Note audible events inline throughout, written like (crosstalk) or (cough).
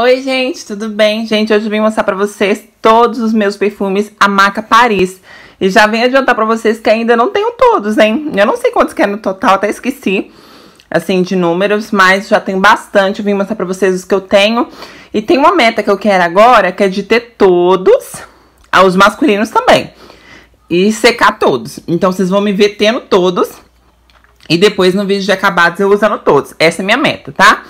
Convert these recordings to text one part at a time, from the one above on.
Oi, gente, tudo bem? Gente, hoje eu vim mostrar para vocês todos os meus perfumes a marca Paris. E já vim adiantar para vocês que ainda não tenho todos, hein? Eu não sei quantos que é no total, até esqueci, assim, de números, mas já tenho bastante. Eu vim mostrar para vocês os que eu tenho. E tem uma meta que eu quero agora, que é de ter todos, ah, os masculinos também. E secar todos. Então, vocês vão me ver tendo todos. E depois, no vídeo de acabados, eu usando todos. Essa é a minha meta, tá? Tá?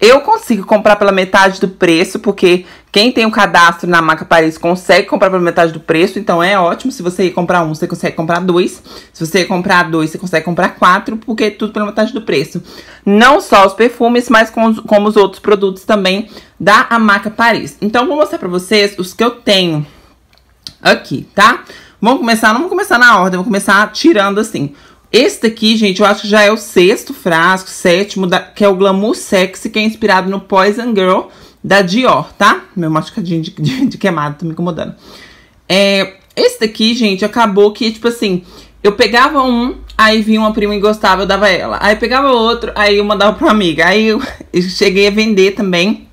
Eu consigo comprar pela metade do preço, porque quem tem o um cadastro na Maca Paris consegue comprar pela metade do preço, então é ótimo. Se você comprar um, você consegue comprar dois. Se você comprar dois, você consegue comprar quatro, porque é tudo pela metade do preço. Não só os perfumes, mas como com os outros produtos também da Maca Paris. Então, vou mostrar pra vocês os que eu tenho aqui, tá? Vamos começar, não vou começar na ordem, vou começar tirando assim. Esse daqui, gente, eu acho que já é o sexto frasco, sétimo, da, que é o Glamour Sexy, que é inspirado no Poison Girl da Dior, tá? Meu machucadinho de, de, de queimado, tô me incomodando. É, esse daqui, gente, acabou que, tipo assim, eu pegava um, aí vinha uma prima e gostava, eu dava ela. Aí pegava outro, aí eu mandava pra uma amiga. Aí eu, (laughs) eu cheguei a vender também.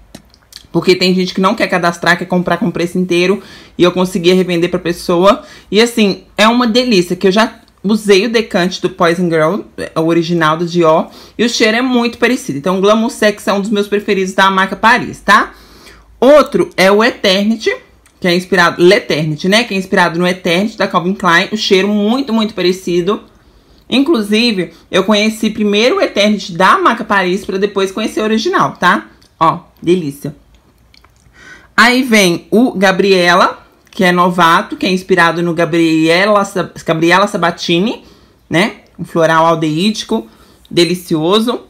Porque tem gente que não quer cadastrar, quer comprar com preço inteiro. E eu conseguia revender pra pessoa. E assim, é uma delícia. Que eu já usei o decante do Poison Girl, é, o original do Dior, e o cheiro é muito parecido. Então, o Glamour Sex é um dos meus preferidos da marca Paris, tá? Outro é o Eternity, que é inspirado... L'Eternity, né? Que é inspirado no Eternity, da Calvin Klein. O cheiro muito, muito parecido. Inclusive, eu conheci primeiro o Eternity da marca Paris, para depois conhecer o original, tá? Ó, delícia. Aí vem o Gabriela, que é novato, que é inspirado no Gabriela, Gabriela Sabatini, né? Um floral aldeídico, delicioso,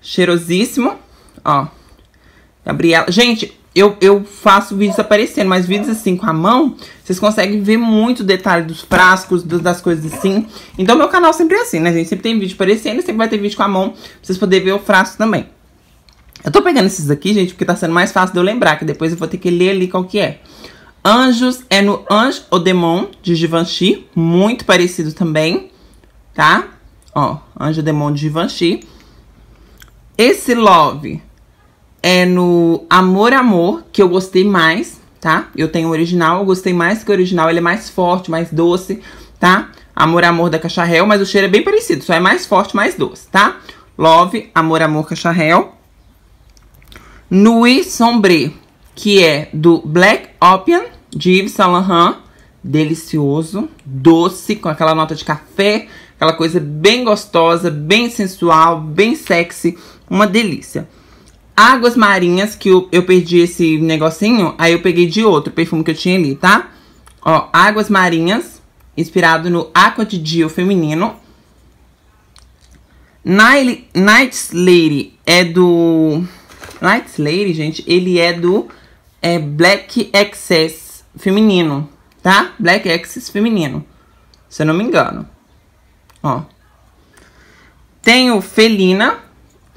cheirosíssimo, ó. Gabriela. Gente, eu, eu faço vídeos aparecendo, mas vídeos assim com a mão, vocês conseguem ver muito detalhe dos frascos, das coisas assim. Então, meu canal sempre é assim, né, gente? Sempre tem vídeo aparecendo, sempre vai ter vídeo com a mão, pra vocês poderem ver o frasco também. Eu tô pegando esses aqui, gente, porque tá sendo mais fácil de eu lembrar, que depois eu vou ter que ler ali qual que é. Anjos é no Ange ou Demon, de Givenchy. Muito parecido também, tá? Ó, Anjo Demon de Givenchy. Esse Love é no Amor Amor, que eu gostei mais, tá? Eu tenho o original, eu gostei mais que o original. Ele é mais forte, mais doce, tá? Amor Amor da Cacharel, mas o cheiro é bem parecido. Só é mais forte, mais doce, tá? Love, Amor Amor Cacharel. Nui Sombre, que é do Black Opium de Yves Saint Laurent. Delicioso, doce, com aquela nota de café, aquela coisa bem gostosa, bem sensual, bem sexy, uma delícia. Águas Marinhas, que eu, eu perdi esse negocinho, aí eu peguei de outro perfume que eu tinha ali, tá? Ó, Águas Marinhas, inspirado no Aqua de Dio feminino. Nile, Night's Lady é do... Night's Lady, gente, ele é do é, Black Excess feminino, tá? Black Axis feminino, se eu não me engano. Ó. Tem o Felina,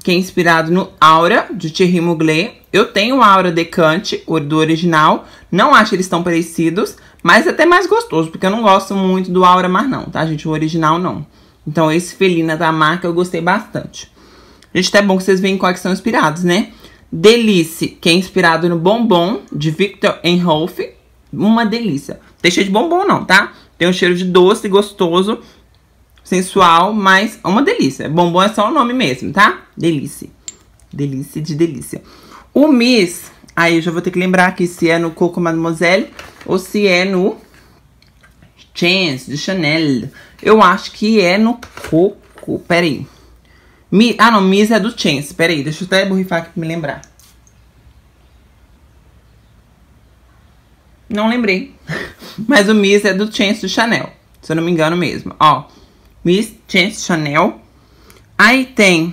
que é inspirado no Aura, de Thierry Mugler. Eu tenho o Aura Decante, do original. Não acho eles tão parecidos, mas é até mais gostoso, porque eu não gosto muito do Aura Mar não, tá, gente? O original não. Então, esse Felina da marca eu gostei bastante. Gente, até bom que vocês veem quais que são inspirados, né? Delice, que é inspirado no Bombom, de Victor Enhoff. Uma delícia. Tem cheiro de bombom, não, tá? Tem um cheiro de doce, gostoso, sensual, mas é uma delícia. Bombom é só o nome mesmo, tá? Delícia. Delícia de delícia. O Miss, aí eu já vou ter que lembrar aqui se é no Coco Mademoiselle ou se é no Chance de Chanel. Eu acho que é no Coco. Peraí. Mi, ah, não, Miss é do Chance. Peraí, deixa eu até borrifar aqui pra me lembrar. Não lembrei. (laughs) Mas o Miss é do Chance do Chanel. Se eu não me engano mesmo. Ó. Miss Chance Chanel. Aí tem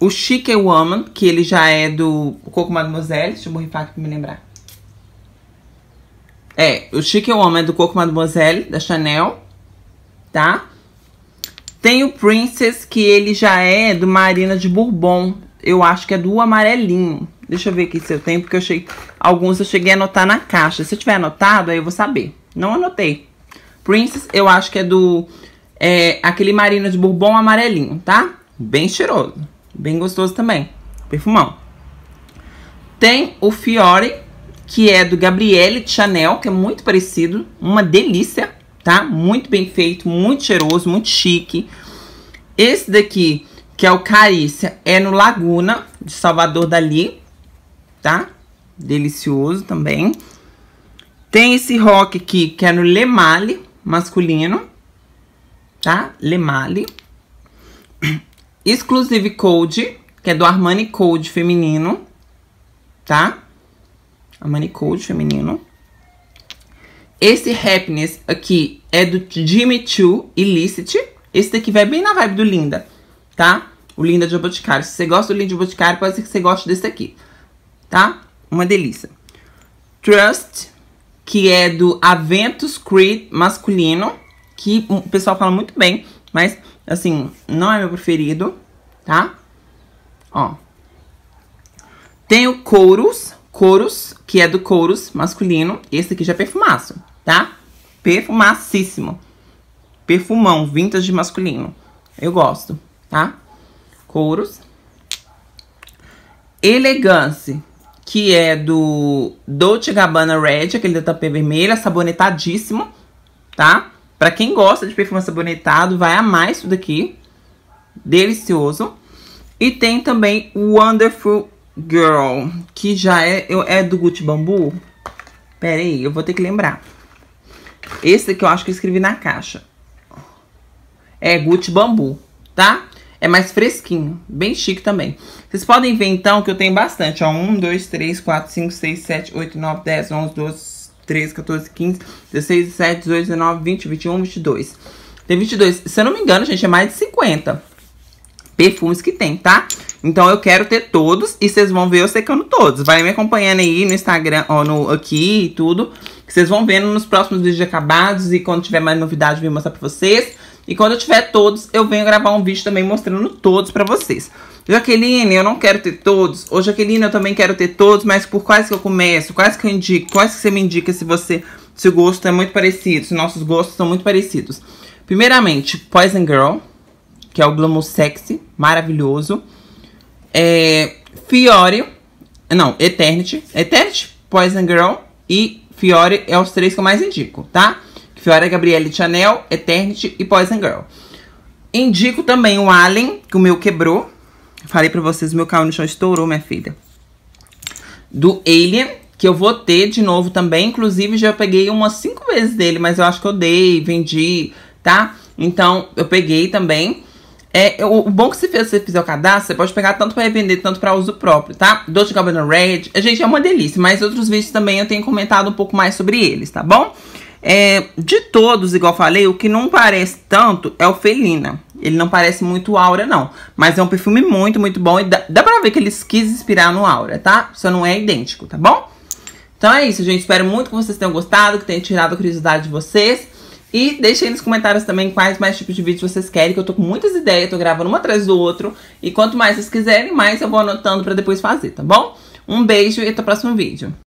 o Chique Woman, que ele já é do Coco Mademoiselle. Deixa eu borrifar aqui pra me lembrar. É, o Chique Woman é do Coco Mademoiselle, da Chanel. Tá? Tem o Princess, que ele já é do Marina de Bourbon. Eu acho que é do amarelinho. Deixa eu ver aqui se eu tenho, porque eu achei... Alguns eu cheguei a anotar na caixa. Se eu tiver anotado, aí eu vou saber. Não anotei. Princess, eu acho que é do... É, aquele marina de bourbon amarelinho, tá? Bem cheiroso. Bem gostoso também. Perfumão. Tem o Fiore, que é do Gabriele Chanel, que é muito parecido. Uma delícia, tá? Muito bem feito, muito cheiroso, muito chique. Esse daqui, que é o Carícia, é no Laguna, de Salvador Dali tá? Delicioso também. Tem esse rock aqui, que é no Lemale, masculino, tá? Lemale. (clears throat) Exclusive Code, que é do Armani Code feminino, tá? Armani Code feminino. Esse Happiness aqui é do Jimmy Choo Illicit. Esse daqui vai bem na vibe do Linda, tá? O Linda de Boticário. Se você gosta do Linda de Boticário, pode ser que você goste desse aqui tá? Uma delícia. Trust, que é do Aventus Creed masculino, que o pessoal fala muito bem, mas assim, não é meu preferido, tá? Ó. Tem o Couros, Couros, que é do Couros masculino, esse aqui já é perfumaço, tá? Perfumacíssimo. Perfumão, vintage masculino. Eu gosto, tá? Couros. Elegance, que é do Dolce Gabbana Red, aquele da tampa vermelha, sabonetadíssimo, tá? Pra quem gosta de perfume sabonetado, vai amar isso daqui. Delicioso. E tem também o Wonderful Girl, que já é, é do Gucci Bambu. Pera aí, eu vou ter que lembrar. Esse aqui eu acho que eu escrevi na caixa. É Gucci Bambu, tá? É mais fresquinho, bem chique também. Vocês podem ver, então, que eu tenho bastante, ó. 1, 2, 3, 4, 5, 6, 7, 8, 9, 10, 11, 12, 13, 14, 15, 16, 17, 18, 19, 20, 21, 22. Tem 22. Se eu não me engano, gente, é mais de 50 perfumes que tem, tá? Então eu quero ter todos e vocês vão ver eu secando todos. Vai me acompanhando aí no Instagram, ó, no, aqui e tudo. Que vocês vão vendo nos próximos vídeos de acabados e quando tiver mais novidade eu vou mostrar pra vocês. E quando eu tiver todos, eu venho gravar um vídeo também mostrando todos pra vocês. Jaqueline, eu não quero ter todos. Ô, Jaqueline, eu também quero ter todos, mas por quais que eu começo? Quais que eu indico? Quais que você me indica se você... Se o gosto é muito parecido, se nossos gostos são muito parecidos. Primeiramente, Poison Girl, que é o glamour sexy, maravilhoso. É, Fiore, não, Eternity. Eternity, Poison Girl e Fiore é os três que eu mais indico, tá? Tá? Fiora Gabrielle, Chanel, Eternity e Poison Girl. Indico também o Allen, que o meu quebrou. Falei pra vocês, o meu carro no chão estourou, minha filha. Do Alien, que eu vou ter de novo também. Inclusive, já peguei umas cinco vezes dele, mas eu acho que eu dei, vendi, tá? Então, eu peguei também. É, o, o bom que se fez, você fizer o cadastro, você pode pegar tanto para revender, tanto para uso próprio, tá? Dolce Gabbana Red, gente, é uma delícia, mas outros vídeos também eu tenho comentado um pouco mais sobre eles, tá bom? É, de todos, igual falei, o que não parece tanto é o Felina. Ele não parece muito Aura, não. Mas é um perfume muito, muito bom. E dá, dá pra ver que eles quis inspirar no Aura, tá? Só não é idêntico, tá bom? Então é isso, gente. Espero muito que vocês tenham gostado, que tenha tirado a curiosidade de vocês. E deixem nos comentários também quais mais tipos de vídeos vocês querem, que eu tô com muitas ideias, tô gravando uma atrás do outro. E quanto mais vocês quiserem, mais eu vou anotando pra depois fazer, tá bom? Um beijo e até o próximo vídeo.